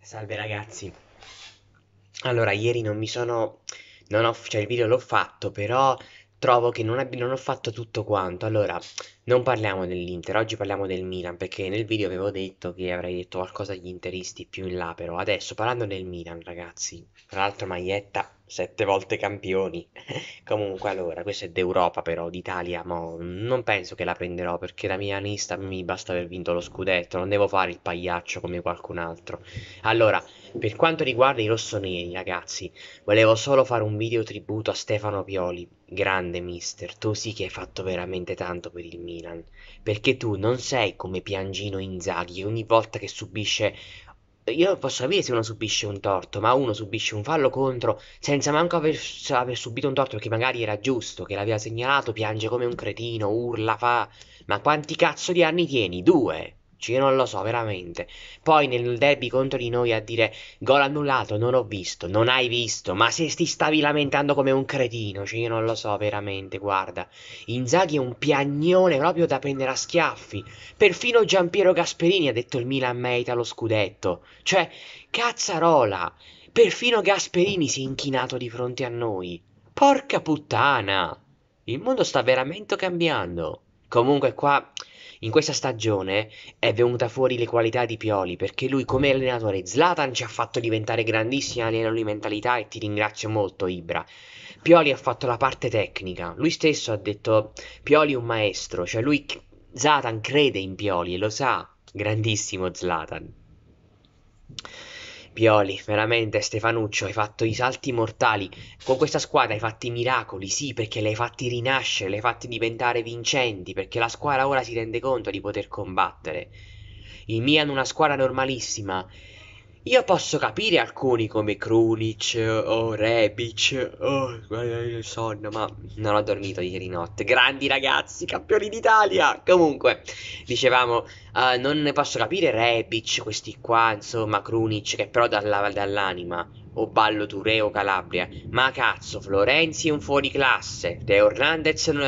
Salve ragazzi. Allora, ieri non mi sono... Non ho, cioè il video l'ho fatto, però trovo che non, non ho fatto tutto quanto. Allora, non parliamo dell'Inter, oggi parliamo del Milan perché nel video avevo detto che avrei detto qualcosa agli interisti più in là, però adesso parlando del Milan, ragazzi, tra l'altro maglietta sette volte campioni. Comunque allora, questo è d'Europa però, d'Italia, ma non penso che la prenderò perché da milanista mi basta aver vinto lo scudetto, non devo fare il pagliaccio come qualcun altro. Allora, per quanto riguarda i rossoneri, ragazzi, volevo solo fare un video tributo a Stefano Pioli, grande mister, tu sì che hai fatto veramente tanto per il Milan. Milan, perché tu non sei come Piangino Inzaghi ogni volta che subisce io posso capire se uno subisce un torto, ma uno subisce un fallo contro senza manco aver, aver, subito un torto perché magari era giusto, che l'aveva segnalato, piange come un cretino, urla, fa... Ma quanti cazzo di anni tieni? Due? Io non lo so, veramente. Poi nel derby contro di noi a dire gol annullato, non ho visto, non hai visto, ma se ti stavi lamentando come un cretino, cioè io non lo so, veramente, guarda. Inzaghi è un piagnone proprio da prendere a schiaffi. Perfino Giampiero Gasperini ha detto il Milan merita lo scudetto. Cioè, cazzarola, perfino Gasperini si è inchinato di fronte a noi. Porca puttana! Il mondo sta veramente cambiando. Comunque qua in questa stagione è venuta fuori le qualità di Pioli perché lui come allenatore Zlatan ci ha fatto diventare grandissimi a livello di mentalità e ti ringrazio molto Ibra. Pioli ha fatto la parte tecnica, lui stesso ha detto Pioli è un maestro, cioè lui Zlatan crede in Pioli e lo sa, grandissimo Zlatan. Pioli, veramente Stefanuccio, hai fatto i salti mortali. Con questa squadra hai fatto i miracoli, sì, perché li hai fatti rinascere, li hai fatti diventare vincenti, perché la squadra ora si rende conto di poter combattere. Il Milan è una squadra normalissima, io posso capire alcuni come Krunic o Rebic. Oh, il sonno, ma non ho dormito ieri notte. Grandi ragazzi, campioni d'Italia. Comunque, dicevamo, uh, non ne posso capire Rebic, questi qua, insomma, Krunic, che però dalla, dall'anima. O Ballo Tureo Calabria. Ma cazzo, Florenzi è un fuoriclasse. De Hernandez non,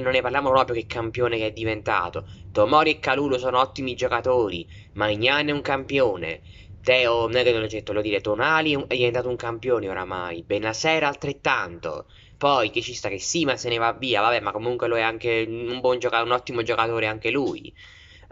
non ne parliamo proprio che campione che è diventato. Tomori e Calulo sono ottimi giocatori. Magnan è un campione. Teo, non è che te l'ho detto, l'ho dire, Tonali è diventato un campione oramai, Benasera altrettanto. Poi che ci sta che sì, ma se ne va via, vabbè, ma comunque lo è anche un buon giocatore, un ottimo giocatore anche lui.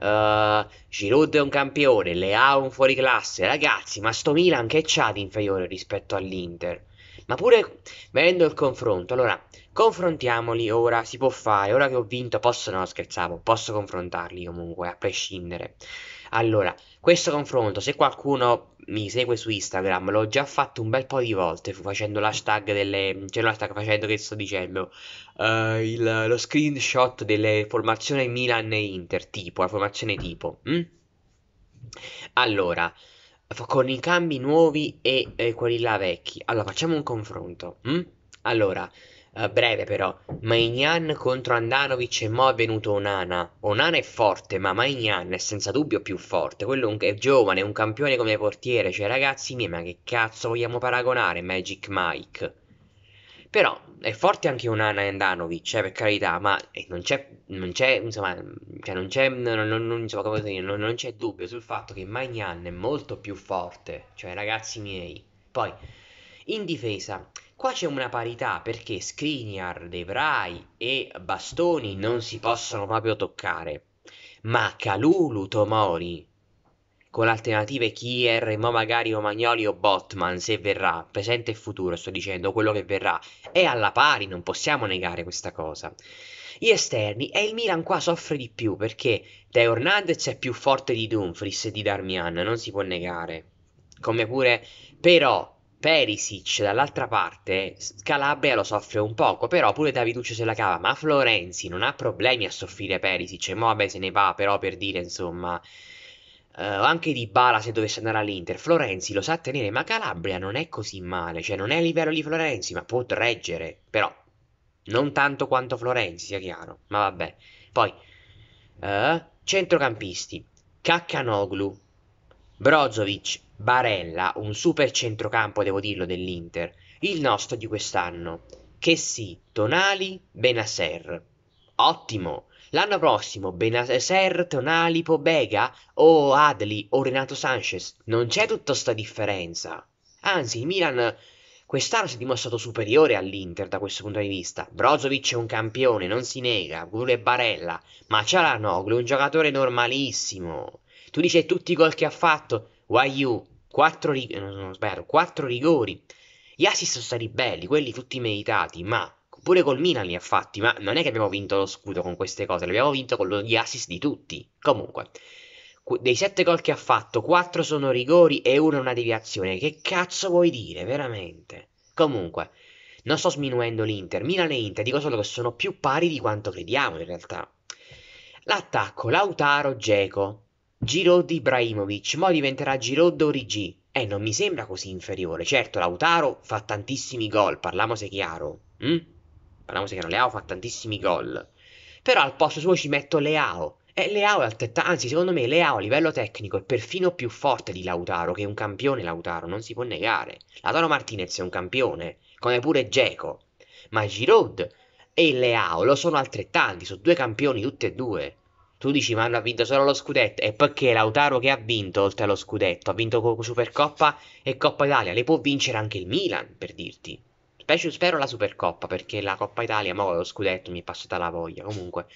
Uh, Giroud è un campione, Leao un fuoriclasse, ragazzi, ma sto Milan che c'ha di inferiore rispetto all'Inter? Ma pure vedendo il confronto, allora, confrontiamoli ora, si può fare, ora che ho vinto posso, no scherzavo, posso confrontarli comunque, a prescindere. Allora, questo confronto, se qualcuno mi segue su Instagram, l'ho già fatto un bel po' di volte facendo l'hashtag delle. cioè l'hashtag facendo che sto dicendo. Uh, il, lo screenshot delle formazioni Milan e Inter, tipo, la formazione tipo. Mm? Allora, con i cambi nuovi e, e quelli là vecchi. Allora, facciamo un confronto. Mm? Allora, eh, breve però. Maignan contro Andanovic e Mo è venuto Onana. Onana è forte, ma Maignan è senza dubbio più forte. Quello è, un, è giovane, è un campione come portiere. Cioè, ragazzi miei, ma che cazzo vogliamo paragonare Magic Mike? Però è forte anche Onana e Andanovic, eh, per carità, ma eh, non c'è, non c'è, insomma, cioè non c'è, non, non, insomma, dire, non, non c'è dubbio sul fatto che Maignan è molto più forte, cioè ragazzi miei. Poi, in difesa, Qua c'è una parità perché Skriniar, De e Bastoni non si possono proprio toccare. Ma Kalulu Tomori, con alternative Kier, e mo magari Omagnoli o Botman, se verrà, presente e futuro, sto dicendo, quello che verrà, è alla pari, non possiamo negare questa cosa. Gli esterni e il Milan qua soffre di più perché Teo Hernandez è più forte di Dumfries e di Darmian, non si può negare. Come pure, però, Perisic dall'altra parte, Calabria lo soffre un poco, però pure Daviduccio se la cava, ma Florenzi non ha problemi a soffrire Perisic, e mo vabbè se ne va, però per dire insomma, eh, anche di Bala se dovesse andare all'Inter, Florenzi lo sa tenere, ma Calabria non è così male, cioè non è a livello di Florenzi, ma può reggere, però non tanto quanto Florenzi, sia chiaro, ma vabbè. Poi, eh, centrocampisti, Caccanoglu, Brozovic, Barella, un super centrocampo, devo dirlo, dell'Inter, il nostro di quest'anno. Che sì, Tonali, Benaser. Ottimo! L'anno prossimo Benaser, Tonali, Pobega o Adli o Renato Sanchez. Non c'è tutta sta differenza. Anzi, il Milan quest'anno si è dimostrato superiore all'Inter da questo punto di vista. Brozovic è un campione, non si nega, pure Barella, ma Cialanoglu è un giocatore normalissimo. Tu dici tutti i gol che ha fatto, Why you? 4 rig- eh, no, no, sbaglio, rigori. Gli assist sono stati belli, quelli tutti meritati, ma pure col Milan li ha fatti, ma non è che abbiamo vinto lo scudo con queste cose, l'abbiamo vinto con lo, gli assist di tutti. Comunque, dei 7 gol che ha fatto, 4 sono rigori e 1 è una deviazione. Che cazzo vuoi dire, veramente? Comunque, non sto sminuendo l'Inter, Milan e Inter, dico solo che sono più pari di quanto crediamo in realtà. L'attacco, Lautaro, Geco. Giroud Ibrahimovic, mo diventerà Giroud Origi. Eh, non mi sembra così inferiore. Certo, Lautaro fa tantissimi gol, parlamose chiaro. Mm? Parlamose chiaro, Leao fa tantissimi gol. Però al posto suo ci metto Leao. E eh, Leao è altrettanto, anzi secondo me Leao a livello tecnico è perfino più forte di Lautaro, che è un campione Lautaro, non si può negare. Lautaro Martinez è un campione, come pure Geco. Ma Giroud e Leao lo sono altrettanti, sono due campioni tutti e due tu dici ma hanno vinto solo lo scudetto e perché Lautaro che ha vinto oltre allo scudetto ha vinto Supercoppa e Coppa Italia le può vincere anche il Milan per dirti spero, spero la Supercoppa perché la Coppa Italia mo lo scudetto mi è passata la voglia comunque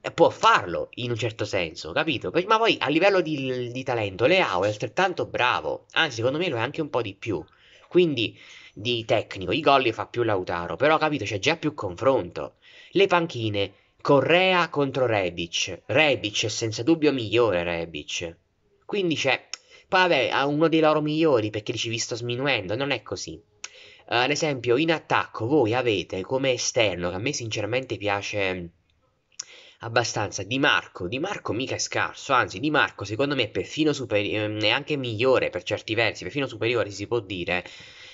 eh, può farlo in un certo senso capito ma poi a livello di, di talento Leao è altrettanto bravo anzi secondo me lo è anche un po' di più quindi di tecnico i gol li fa più Lautaro però capito c'è già più confronto le panchine Correa contro Rebic. Rebic è senza dubbio migliore Rebic. Quindi c'è... Poi vabbè, ha uno dei loro migliori perché ci vi sto sminuendo, non è così. Uh, ad esempio, in attacco voi avete come esterno, che a me sinceramente piace mm, abbastanza, Di Marco. Di Marco mica è scarso, anzi Di Marco secondo me è perfino superiore, mm, è anche migliore per certi versi, perfino superiore si può dire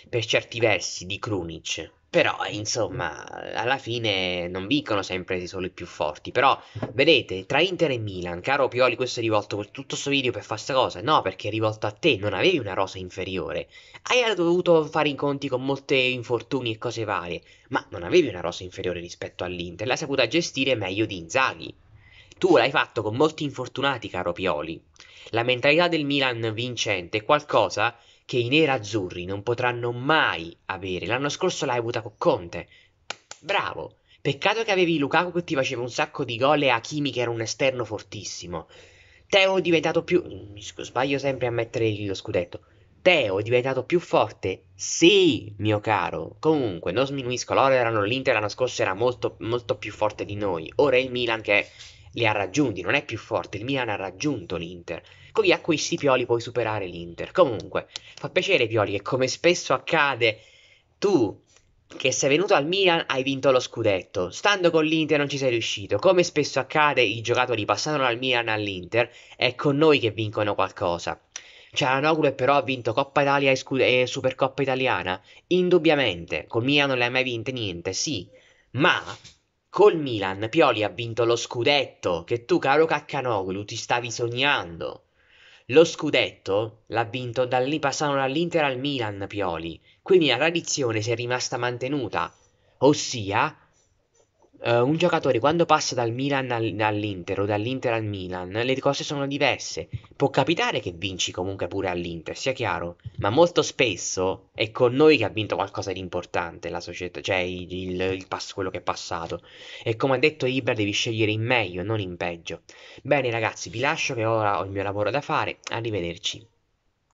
per certi versi di Krunic. Però, insomma, alla fine non vincono sempre solo i più forti. Però, vedete, tra Inter e Milan, caro Pioli, questo è rivolto per tutto questo video per fare questa cosa. No, perché è rivolto a te, non avevi una rosa inferiore. Hai dovuto fare i conti con molti infortuni e cose varie. Ma non avevi una rosa inferiore rispetto all'Inter, l'hai saputa gestire meglio di Inzaghi. Tu l'hai fatto con molti infortunati, caro Pioli. La mentalità del Milan vincente è qualcosa che i nerazzurri non potranno mai avere. L'anno scorso l'hai avuta con Conte. Bravo. Peccato che avevi Lukaku che ti faceva un sacco di gol e Hakimi che era un esterno fortissimo. Teo è diventato più... Sbaglio sempre a mettere lo scudetto. Teo è diventato più forte? Sì, mio caro. Comunque, non sminuisco. Loro erano l'Inter l'anno scorso, era molto, molto più forte di noi. Ora è il Milan che è li ha raggiunti, non è più forte, il Milan ha raggiunto l'Inter. Con gli acquisti Pioli puoi superare l'Inter. Comunque, fa piacere Pioli che come spesso accade, tu che sei venuto al Milan hai vinto lo scudetto, stando con l'Inter non ci sei riuscito. Come spesso accade, i giocatori passano dal Milan all'Inter, è con noi che vincono qualcosa. Cialanoglu però ha vinto Coppa Italia e, Scu- e Supercoppa Italiana, indubbiamente, col Milan non le ha mai vinte niente, sì, ma Col Milan Pioli ha vinto lo scudetto che tu, caro Caccanoglu, ti stavi sognando. Lo scudetto l'ha vinto da lì passano dall'Inter al Milan Pioli, quindi la tradizione si è rimasta mantenuta, ossia Uh, un giocatore quando passa dal Milan all- all'Inter o dall'Inter al Milan, le cose sono diverse. Può capitare che vinci comunque pure all'Inter, sia chiaro, ma molto spesso è con noi che ha vinto qualcosa di importante la società, cioè il, il, il pass- quello che è passato. E come ha detto Ibra, devi scegliere in meglio, non in peggio. Bene ragazzi, vi lascio che ora ho il mio lavoro da fare. Arrivederci.